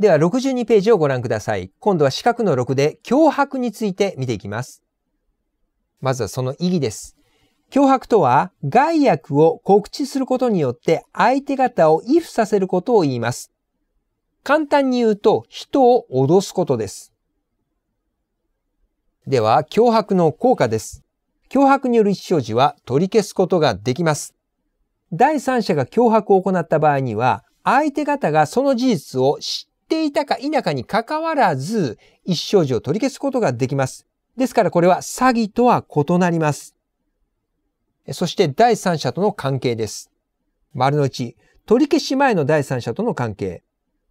では62ページをご覧ください。今度は四角の6で脅迫について見ていきます。まずはその意義です。脅迫とは、害悪を告知することによって相手方を畏怖させることを言います。簡単に言うと、人を脅すことです。では、脅迫の効果です。脅迫による意思表示は取り消すことができます。第三者が脅迫を行った場合には、相手方がその事実を知ていたか否かにかかわらず、一生児を取り消すことができます。ですからこれは詐欺とは異なります。そして第三者との関係です。丸の内、取り消し前の第三者との関係。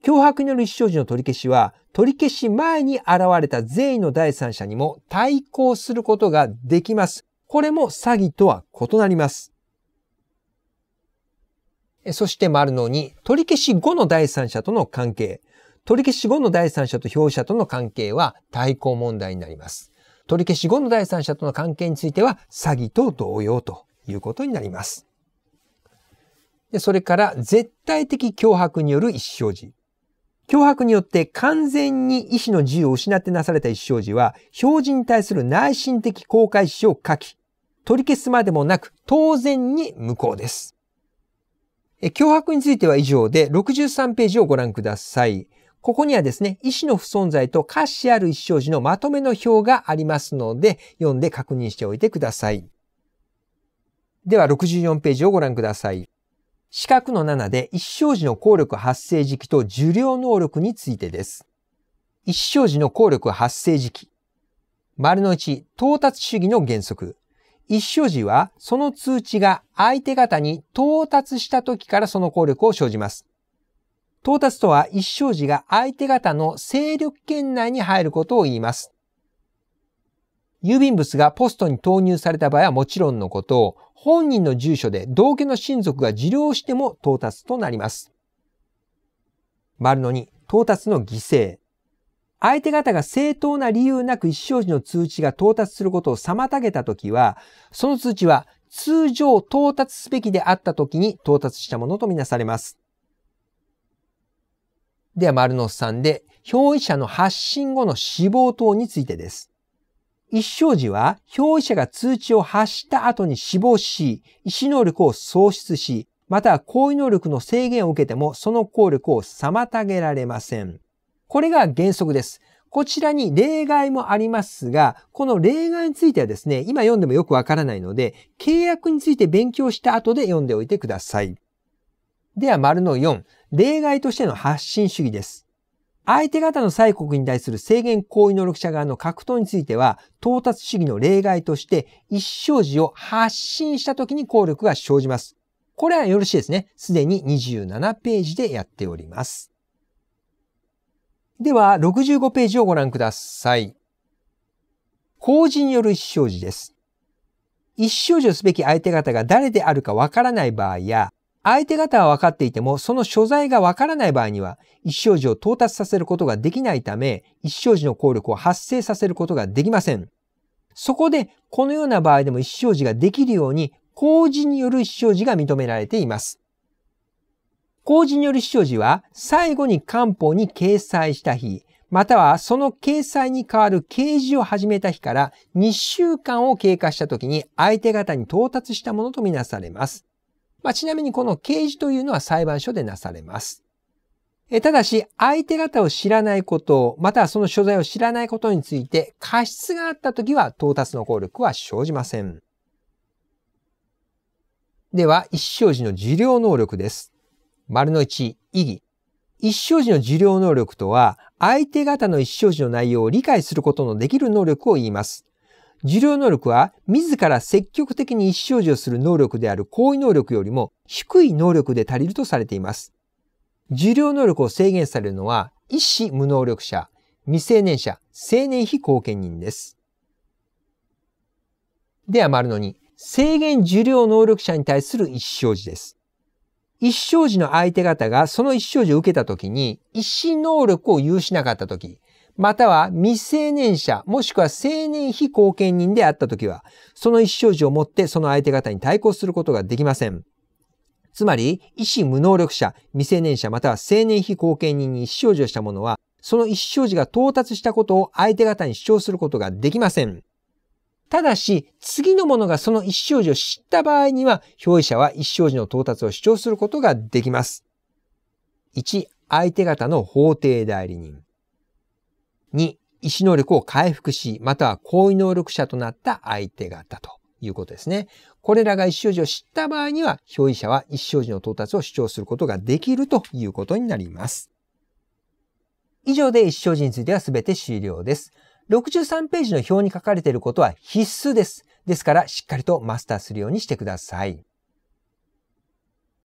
脅迫による一生児の取り消しは、取り消し前に現れた善意の第三者にも対抗することができます。これも詐欺とは異なります。そして丸の2、取り消し後の第三者との関係。取り消し後の第三者と表者との関係は対抗問題になります。取り消し後の第三者との関係については詐欺と同様ということになります。でそれから絶対的脅迫による意思表示。脅迫によって完全に意思の自由を失ってなされた意思表示は、表示に対する内心的公開意思を書き、取り消すまでもなく当然に無効です。脅迫については以上で63ページをご覧ください。ここにはですね、意思の不存在と歌詞ある一生時のまとめの表がありますので、読んで確認しておいてください。では64ページをご覧ください。四角の7で一生時の効力発生時期と受領能力についてです。一生時の効力発生時期。丸の1、到達主義の原則。一生時はその通知が相手方に到達した時からその効力を生じます。到達とは一生児が相手方の勢力圏内に入ることを言います。郵便物がポストに投入された場合はもちろんのことを、本人の住所で同居の親族が受領しても到達となります。丸の2、到達の犠牲。相手方が正当な理由なく一生時の通知が到達することを妨げたときは、その通知は通常到達すべきであったときに到達したものとみなされます。では、丸のんで、表意者の発信後の死亡等についてです。一生時は、表意者が通知を発した後に死亡し、意思能力を喪失し、または行為能力の制限を受けても、その効力を妨げられません。これが原則です。こちらに例外もありますが、この例外についてはですね、今読んでもよくわからないので、契約について勉強した後で読んでおいてください。では丸の4、例外としての発信主義です。相手方の再国に対する制限行為能力者側の格闘については、到達主義の例外として、一生時を発信した時に効力が生じます。これはよろしいですね。すでに27ページでやっております。では、65ページをご覧ください。工事による一生時です。一生時をすべき相手方が誰であるかわからない場合や、相手方は分かっていても、その所在が分からない場合には、一生児を到達させることができないため、一生児の効力を発生させることができません。そこで、このような場合でも一生児ができるように、工事による一生児が認められています。工事による一生児は、最後に官報に掲載した日、またはその掲載に代わる掲示を始めた日から2週間を経過した時に相手方に到達したものとみなされます。まあ、ちなみにこの刑事というのは裁判所でなされます。ただし、相手方を知らないこと、またはその所在を知らないことについて過失があったときは到達の効力は生じません。では、一生児の受領能力です。丸の一、意義。一生児の受領能力とは、相手方の一生児の内容を理解することのできる能力を言います。受領能力は自ら積極的に意思表示をする能力である行為能力よりも低い能力で足りるとされています。受領能力を制限されるのは、意思無能力者、未成年者、成年非貢献人です。では、丸の2、制限受領能力者に対する意思表示です。一生児の相手方がその一生児を受けたときに、一心能力を有しなかったとき、または未成年者、もしくは成年非後見人であったときは、その意思表示をもってその相手方に対抗することができません。つまり、意思無能力者、未成年者または成年非後見人に意思表示をした者は、その意思表示が到達したことを相手方に主張することができません。ただし、次の者がその意思表示を知った場合には、表意者は意思表示の到達を主張することができます。1、相手方の法定代理人。2、意思能力を回復し、または行為能力者となった相手がだということですね。これらが意思表示を知った場合には、表意者は意思表示の到達を主張することができるということになります。以上で意思表示については全て終了です。63ページの表に書かれていることは必須です。ですから、しっかりとマスターするようにしてください。